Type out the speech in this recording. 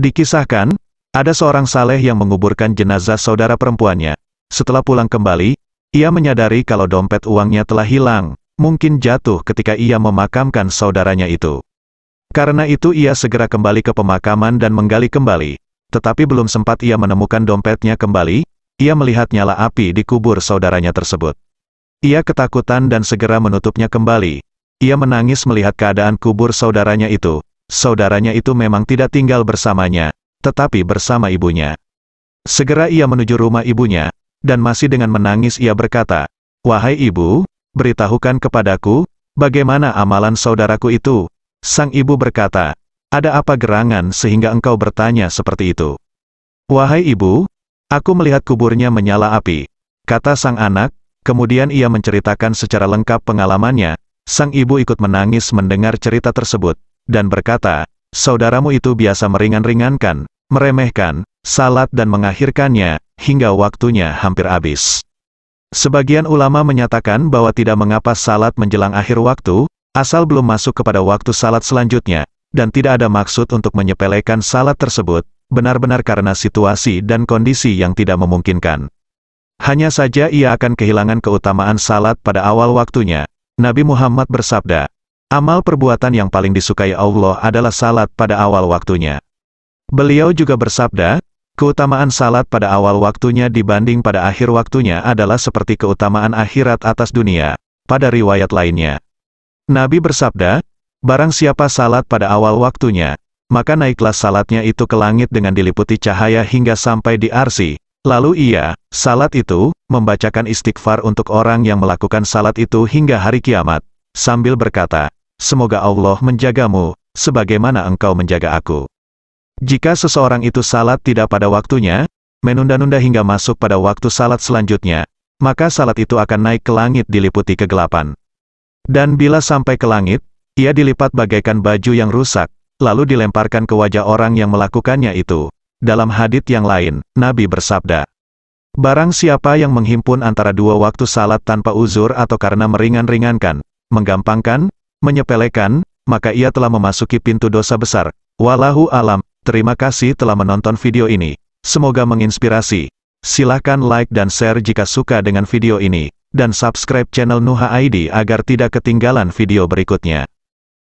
Dikisahkan, ada seorang saleh yang menguburkan jenazah saudara perempuannya. Setelah pulang kembali, ia menyadari kalau dompet uangnya telah hilang, mungkin jatuh ketika ia memakamkan saudaranya itu. Karena itu ia segera kembali ke pemakaman dan menggali kembali. Tetapi belum sempat ia menemukan dompetnya kembali, ia melihat nyala api di kubur saudaranya tersebut. Ia ketakutan dan segera menutupnya kembali. Ia menangis melihat keadaan kubur saudaranya itu, saudaranya itu memang tidak tinggal bersamanya, tetapi bersama ibunya. Segera ia menuju rumah ibunya, dan masih dengan menangis ia berkata, Wahai ibu, beritahukan kepadaku, bagaimana amalan saudaraku itu? Sang ibu berkata, ada apa gerangan sehingga engkau bertanya seperti itu? Wahai ibu, aku melihat kuburnya menyala api. Kata sang anak, kemudian ia menceritakan secara lengkap pengalamannya, sang ibu ikut menangis mendengar cerita tersebut dan berkata, saudaramu itu biasa meringan-ringankan, meremehkan, salat dan mengakhirkannya, hingga waktunya hampir habis. Sebagian ulama menyatakan bahwa tidak mengapa salat menjelang akhir waktu, asal belum masuk kepada waktu salat selanjutnya, dan tidak ada maksud untuk menyepelekan salat tersebut, benar-benar karena situasi dan kondisi yang tidak memungkinkan. Hanya saja ia akan kehilangan keutamaan salat pada awal waktunya. Nabi Muhammad bersabda, Amal perbuatan yang paling disukai Allah adalah salat pada awal waktunya. Beliau juga bersabda, keutamaan salat pada awal waktunya dibanding pada akhir waktunya adalah seperti keutamaan akhirat atas dunia, pada riwayat lainnya. Nabi bersabda, barang siapa salat pada awal waktunya, maka naiklah salatnya itu ke langit dengan diliputi cahaya hingga sampai di arsi. Lalu ia, salat itu, membacakan istighfar untuk orang yang melakukan salat itu hingga hari kiamat, sambil berkata, semoga Allah menjagamu, sebagaimana engkau menjaga aku. Jika seseorang itu salat tidak pada waktunya, menunda-nunda hingga masuk pada waktu salat selanjutnya, maka salat itu akan naik ke langit diliputi kegelapan. Dan bila sampai ke langit, ia dilipat bagaikan baju yang rusak, lalu dilemparkan ke wajah orang yang melakukannya itu. Dalam hadit yang lain, Nabi bersabda, Barang siapa yang menghimpun antara dua waktu salat tanpa uzur atau karena meringan-ringankan, menggampangkan, menyepelekan, maka ia telah memasuki pintu dosa besar. Walahu alam, terima kasih telah menonton video ini. Semoga menginspirasi. Silahkan like dan share jika suka dengan video ini, dan subscribe channel Nuha ID agar tidak ketinggalan video berikutnya.